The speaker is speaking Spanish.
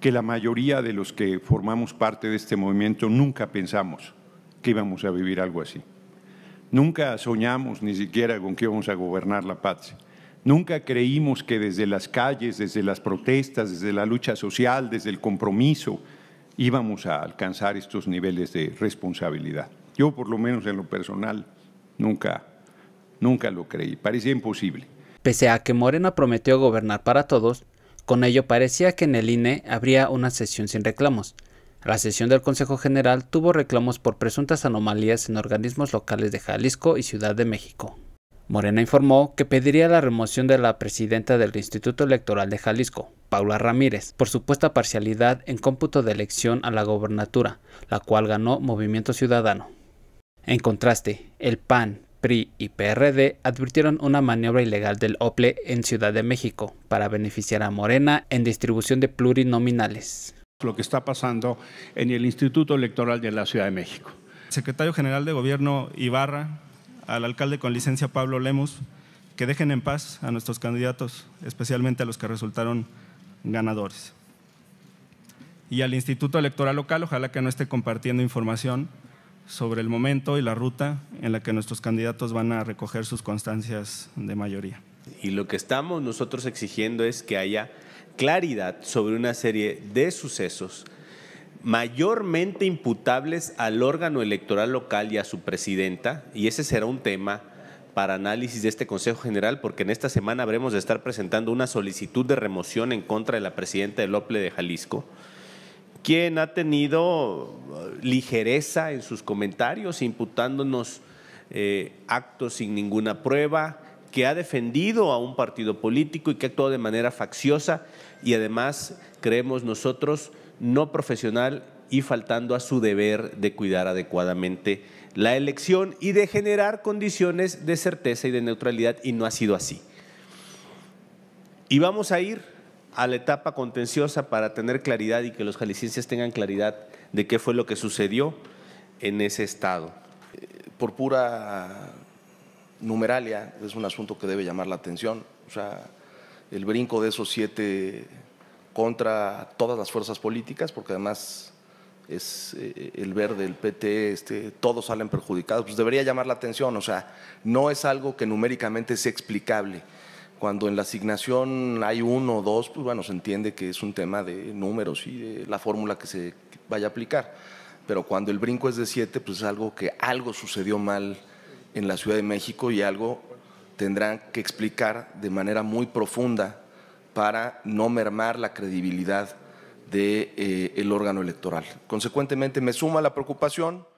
que la mayoría de los que formamos parte de este movimiento nunca pensamos que íbamos a vivir algo así. Nunca soñamos ni siquiera con que íbamos a gobernar la paz. Nunca creímos que desde las calles, desde las protestas, desde la lucha social, desde el compromiso, íbamos a alcanzar estos niveles de responsabilidad. Yo, por lo menos en lo personal, nunca, nunca lo creí. Parecía imposible. Pese a que Morena prometió gobernar para todos, con ello parecía que en el INE habría una sesión sin reclamos. La sesión del Consejo General tuvo reclamos por presuntas anomalías en organismos locales de Jalisco y Ciudad de México. Morena informó que pediría la remoción de la presidenta del Instituto Electoral de Jalisco, Paula Ramírez, por supuesta parcialidad en cómputo de elección a la gobernatura, la cual ganó Movimiento Ciudadano. En contraste, el PAN, PRI y PRD advirtieron una maniobra ilegal del OPLE en Ciudad de México para beneficiar a Morena en distribución de plurinominales. Lo que está pasando en el Instituto Electoral de la Ciudad de México. Secretario General de Gobierno Ibarra, al alcalde con licencia Pablo Lemus, que dejen en paz a nuestros candidatos, especialmente a los que resultaron ganadores. Y al Instituto Electoral Local, ojalá que no esté compartiendo información sobre el momento y la ruta en la que nuestros candidatos van a recoger sus constancias de mayoría. Y lo que estamos nosotros exigiendo es que haya claridad sobre una serie de sucesos mayormente imputables al órgano electoral local y a su presidenta, y ese será un tema para análisis de este Consejo General, porque en esta semana habremos de estar presentando una solicitud de remoción en contra de la presidenta del OPLE de Jalisco, quien ha tenido uh, ligereza en sus comentarios, imputándonos eh, actos sin ninguna prueba, que ha defendido a un partido político y que ha actuado de manera facciosa y además, creemos nosotros, no profesional y faltando a su deber de cuidar adecuadamente la elección y de generar condiciones de certeza y de neutralidad, y no ha sido así. Y vamos a ir a la etapa contenciosa para tener claridad y que los jaliscienses tengan claridad de qué fue lo que sucedió en ese estado. Por pura numeralia, es un asunto que debe llamar la atención. O sea, el brinco de esos siete contra todas las fuerzas políticas, porque además es eh, el verde, el PT, este, todos salen perjudicados, pues debería llamar la atención. O sea, no es algo que numéricamente sea explicable. Cuando en la asignación hay uno o dos, pues bueno, se entiende que es un tema de números y de la fórmula que se vaya a aplicar. Pero cuando el brinco es de siete, pues es algo que algo sucedió mal en la Ciudad de México y algo tendrán que explicar de manera muy profunda para no mermar la credibilidad del de, eh, órgano electoral. Consecuentemente, me suma la preocupación